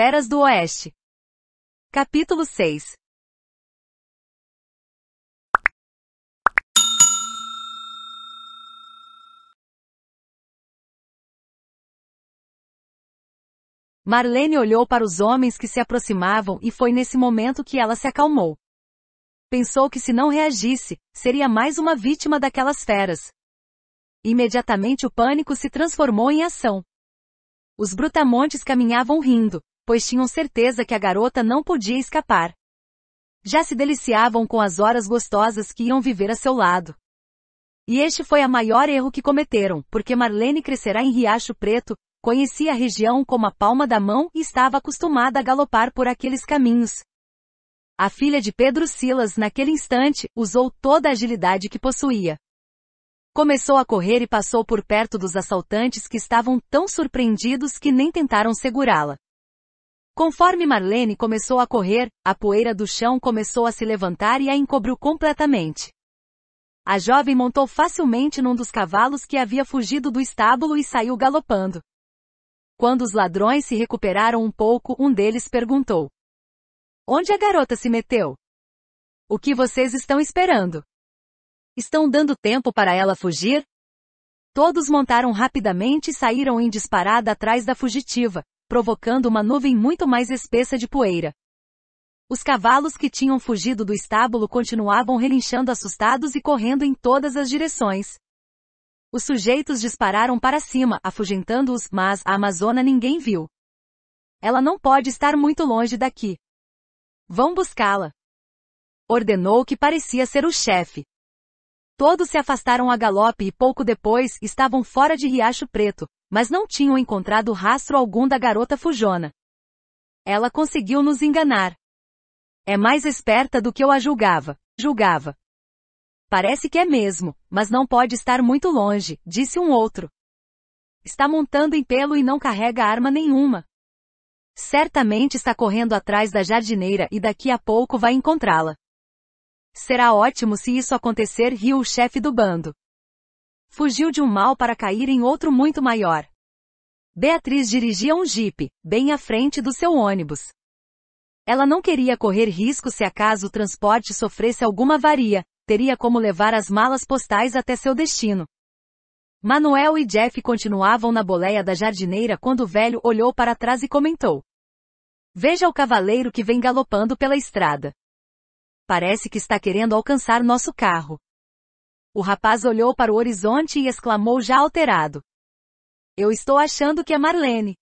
Feras do Oeste. Capítulo 6 Marlene olhou para os homens que se aproximavam e foi nesse momento que ela se acalmou. Pensou que se não reagisse, seria mais uma vítima daquelas feras. Imediatamente o pânico se transformou em ação. Os brutamontes caminhavam rindo, pois tinham certeza que a garota não podia escapar. Já se deliciavam com as horas gostosas que iam viver a seu lado. E este foi a maior erro que cometeram, porque Marlene crescerá em Riacho Preto, conhecia a região como a palma da mão e estava acostumada a galopar por aqueles caminhos. A filha de Pedro Silas, naquele instante, usou toda a agilidade que possuía. Começou a correr e passou por perto dos assaltantes que estavam tão surpreendidos que nem tentaram segurá-la. Conforme Marlene começou a correr, a poeira do chão começou a se levantar e a encobriu completamente. A jovem montou facilmente num dos cavalos que havia fugido do estábulo e saiu galopando. Quando os ladrões se recuperaram um pouco, um deles perguntou: Onde a garota se meteu? O que vocês estão esperando? Estão dando tempo para ela fugir? Todos montaram rapidamente e saíram em disparada atrás da fugitiva, provocando uma nuvem muito mais espessa de poeira. Os cavalos que tinham fugido do estábulo continuavam relinchando assustados e correndo em todas as direções. Os sujeitos dispararam para cima, afugentando-os, mas a Amazona ninguém viu. Ela não pode estar muito longe daqui. Vão buscá-la. Ordenou que parecia ser o chefe. Todos se afastaram a galope e pouco depois estavam fora de Riacho Preto, mas não tinham encontrado rastro algum da garota fujona. Ela conseguiu nos enganar. É mais esperta do que eu a julgava. Julgava. Parece que é mesmo, mas não pode estar muito longe, disse um outro. Está montando em pelo e não carrega arma nenhuma. Certamente está correndo atrás da jardineira e daqui a pouco vai encontrá-la. Será ótimo se isso acontecer, riu o chefe do bando. Fugiu de um mal para cair em outro muito maior. Beatriz dirigia um jipe, bem à frente do seu ônibus. Ela não queria correr risco se acaso o transporte sofresse alguma avaria, teria como levar as malas postais até seu destino. Manuel e Jeff continuavam na boleia da jardineira quando o velho olhou para trás e comentou. Veja o cavaleiro que vem galopando pela estrada. Parece que está querendo alcançar nosso carro. O rapaz olhou para o horizonte e exclamou já alterado. Eu estou achando que é Marlene.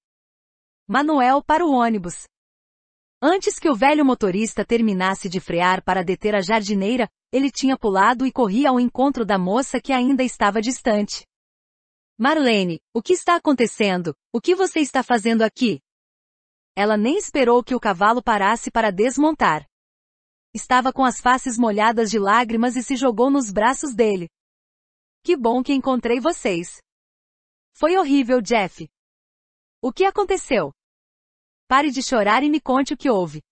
Manuel para o ônibus. Antes que o velho motorista terminasse de frear para deter a jardineira, ele tinha pulado e corria ao encontro da moça que ainda estava distante. Marlene, o que está acontecendo? O que você está fazendo aqui? Ela nem esperou que o cavalo parasse para desmontar. Estava com as faces molhadas de lágrimas e se jogou nos braços dele. Que bom que encontrei vocês. Foi horrível, Jeff. O que aconteceu? Pare de chorar e me conte o que houve.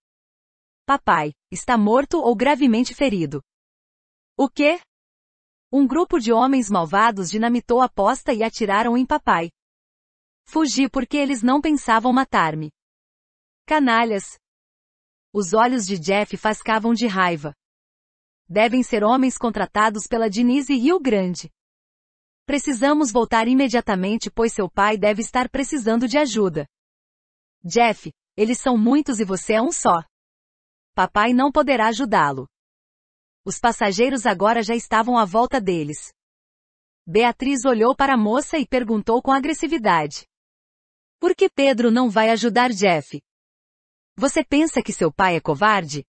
Papai, está morto ou gravemente ferido. O quê? Um grupo de homens malvados dinamitou a posta e atiraram em papai. Fugi porque eles não pensavam matar-me. Canalhas, os olhos de Jeff fascavam de raiva. Devem ser homens contratados pela Denise Rio Grande. Precisamos voltar imediatamente pois seu pai deve estar precisando de ajuda. Jeff, eles são muitos e você é um só. Papai não poderá ajudá-lo. Os passageiros agora já estavam à volta deles. Beatriz olhou para a moça e perguntou com agressividade. Por que Pedro não vai ajudar Jeff? Você pensa que seu pai é covarde?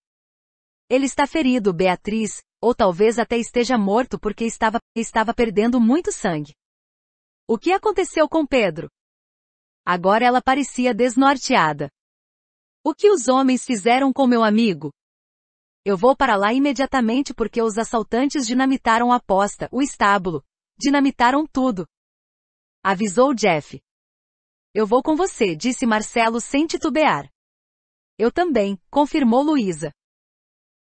Ele está ferido, Beatriz, ou talvez até esteja morto porque estava, estava perdendo muito sangue. O que aconteceu com Pedro? Agora ela parecia desnorteada. O que os homens fizeram com meu amigo? Eu vou para lá imediatamente porque os assaltantes dinamitaram a posta, o estábulo. Dinamitaram tudo. Avisou Jeff. Eu vou com você, disse Marcelo sem titubear. Eu também, confirmou Luísa.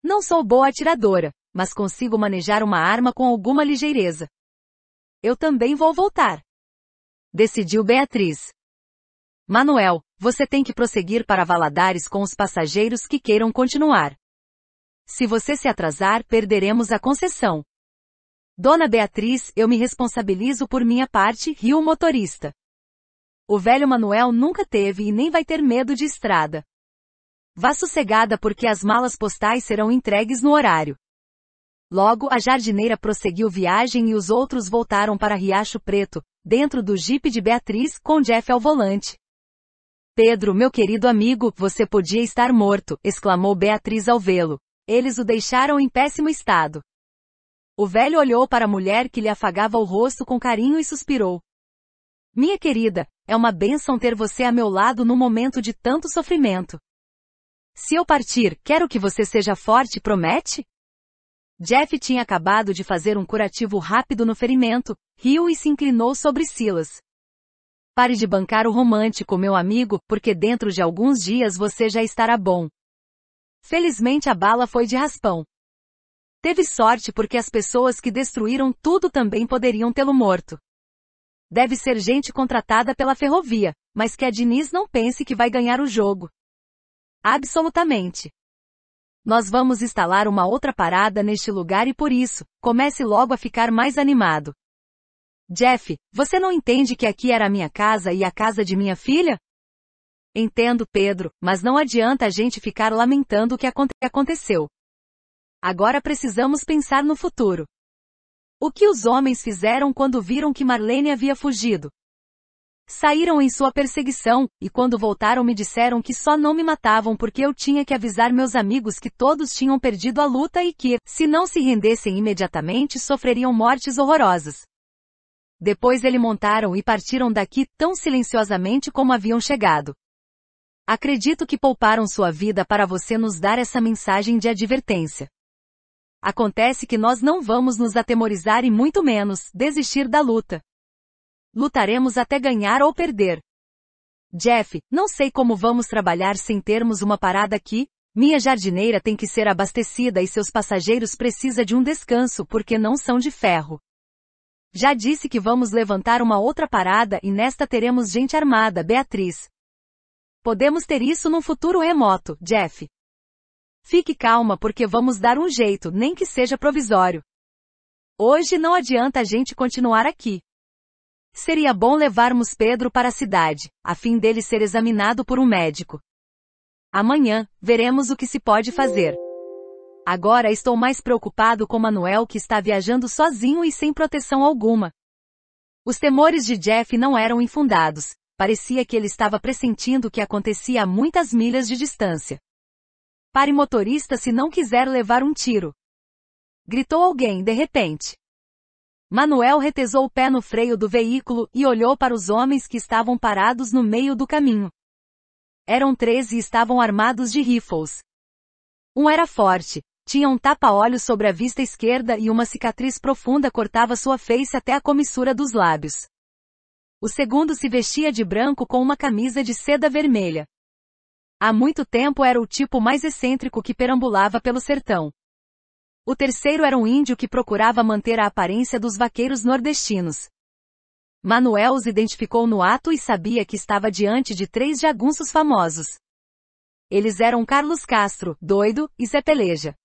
Não sou boa atiradora, mas consigo manejar uma arma com alguma ligeireza. Eu também vou voltar. Decidiu Beatriz. Manuel, você tem que prosseguir para Valadares com os passageiros que queiram continuar. Se você se atrasar, perderemos a concessão. Dona Beatriz, eu me responsabilizo por minha parte, riu o motorista. O velho Manuel nunca teve e nem vai ter medo de estrada. Vá sossegada porque as malas postais serão entregues no horário. Logo a jardineira prosseguiu viagem e os outros voltaram para Riacho Preto, dentro do jipe de Beatriz, com Jeff ao volante. Pedro, meu querido amigo, você podia estar morto, exclamou Beatriz ao vê-lo. Eles o deixaram em péssimo estado. O velho olhou para a mulher que lhe afagava o rosto com carinho e suspirou. Minha querida, é uma bênção ter você a meu lado no momento de tanto sofrimento. Se eu partir, quero que você seja forte, promete? Jeff tinha acabado de fazer um curativo rápido no ferimento, riu e se inclinou sobre Silas. Pare de bancar o romântico, meu amigo, porque dentro de alguns dias você já estará bom. Felizmente a bala foi de raspão. Teve sorte porque as pessoas que destruíram tudo também poderiam tê-lo morto. Deve ser gente contratada pela ferrovia, mas que a Diniz não pense que vai ganhar o jogo. Absolutamente. Nós vamos instalar uma outra parada neste lugar e por isso, comece logo a ficar mais animado. Jeff, você não entende que aqui era a minha casa e a casa de minha filha? Entendo, Pedro, mas não adianta a gente ficar lamentando o que aconte aconteceu. Agora precisamos pensar no futuro. O que os homens fizeram quando viram que Marlene havia fugido? Saíram em sua perseguição, e quando voltaram me disseram que só não me matavam porque eu tinha que avisar meus amigos que todos tinham perdido a luta e que, se não se rendessem imediatamente, sofreriam mortes horrorosas. Depois ele montaram e partiram daqui tão silenciosamente como haviam chegado. Acredito que pouparam sua vida para você nos dar essa mensagem de advertência. Acontece que nós não vamos nos atemorizar e muito menos desistir da luta. Lutaremos até ganhar ou perder. Jeff, não sei como vamos trabalhar sem termos uma parada aqui. Minha jardineira tem que ser abastecida e seus passageiros precisa de um descanso porque não são de ferro. Já disse que vamos levantar uma outra parada e nesta teremos gente armada, Beatriz. Podemos ter isso num futuro remoto, Jeff. Fique calma porque vamos dar um jeito, nem que seja provisório. Hoje não adianta a gente continuar aqui. Seria bom levarmos Pedro para a cidade, a fim dele ser examinado por um médico. Amanhã, veremos o que se pode fazer. Agora estou mais preocupado com Manuel que está viajando sozinho e sem proteção alguma. Os temores de Jeff não eram infundados, parecia que ele estava pressentindo o que acontecia a muitas milhas de distância. Pare motorista se não quiser levar um tiro. Gritou alguém de repente. Manuel retesou o pé no freio do veículo e olhou para os homens que estavam parados no meio do caminho. Eram três e estavam armados de rifles. Um era forte, tinha um tapa-olhos sobre a vista esquerda e uma cicatriz profunda cortava sua face até a comissura dos lábios. O segundo se vestia de branco com uma camisa de seda vermelha. Há muito tempo era o tipo mais excêntrico que perambulava pelo sertão. O terceiro era um índio que procurava manter a aparência dos vaqueiros nordestinos. Manuel os identificou no ato e sabia que estava diante de três jagunços famosos. Eles eram Carlos Castro, doido, e Zé Peleja.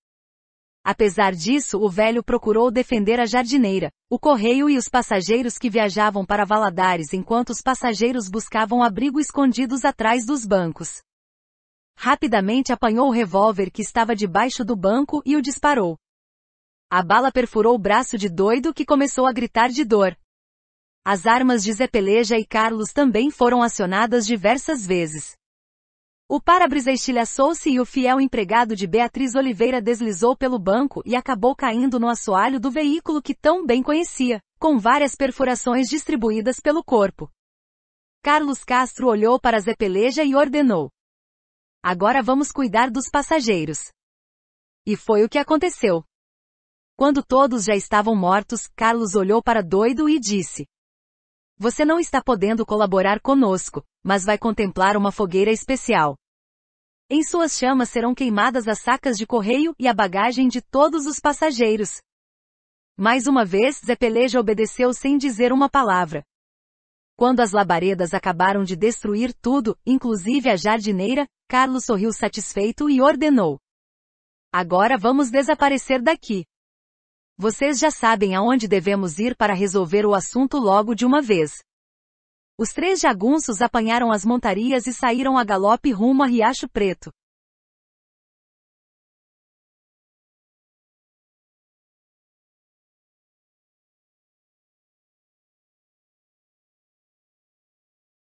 Apesar disso, o velho procurou defender a jardineira, o correio e os passageiros que viajavam para Valadares enquanto os passageiros buscavam abrigo escondidos atrás dos bancos. Rapidamente apanhou o revólver que estava debaixo do banco e o disparou. A bala perfurou o braço de doido que começou a gritar de dor. As armas de Zé Peleja e Carlos também foram acionadas diversas vezes. O para-brisa estilhaçou-se e o fiel empregado de Beatriz Oliveira deslizou pelo banco e acabou caindo no assoalho do veículo que tão bem conhecia, com várias perfurações distribuídas pelo corpo. Carlos Castro olhou para Zé Peleja e ordenou. Agora vamos cuidar dos passageiros. E foi o que aconteceu. Quando todos já estavam mortos, Carlos olhou para Doido e disse: Você não está podendo colaborar conosco, mas vai contemplar uma fogueira especial. Em suas chamas serão queimadas as sacas de correio e a bagagem de todos os passageiros. Mais uma vez, Zé Peleja obedeceu sem dizer uma palavra. Quando as labaredas acabaram de destruir tudo, inclusive a jardineira, Carlos sorriu satisfeito e ordenou: Agora vamos desaparecer daqui. Vocês já sabem aonde devemos ir para resolver o assunto logo de uma vez. Os três jagunços apanharam as montarias e saíram a galope rumo a Riacho Preto.